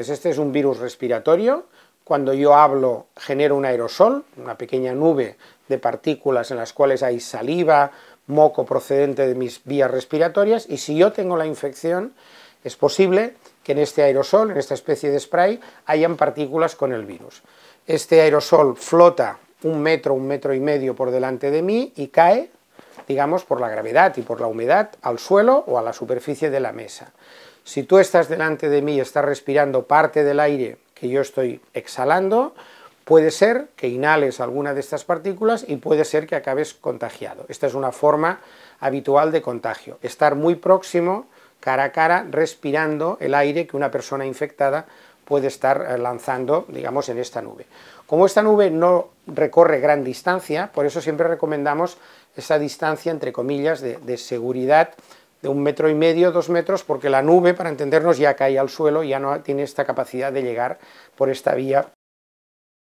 Pues este es un virus respiratorio. Cuando yo hablo genero un aerosol, una pequeña nube de partículas en las cuales hay saliva, moco procedente de mis vías respiratorias y si yo tengo la infección es posible que en este aerosol, en esta especie de spray, hayan partículas con el virus. Este aerosol flota un metro, un metro y medio por delante de mí y cae, digamos, por la gravedad y por la humedad al suelo o a la superficie de la mesa. Si tú estás delante de mí y estás respirando parte del aire que yo estoy exhalando, puede ser que inhales alguna de estas partículas y puede ser que acabes contagiado. Esta es una forma habitual de contagio, estar muy próximo, cara a cara, respirando el aire que una persona infectada puede estar eh, lanzando, digamos, en esta nube. Como esta nube no recorre gran distancia, por eso siempre recomendamos esa distancia, entre comillas, de, de seguridad de un metro y medio, dos metros, porque la nube, para entendernos, ya cae al suelo, ya no tiene esta capacidad de llegar por esta vía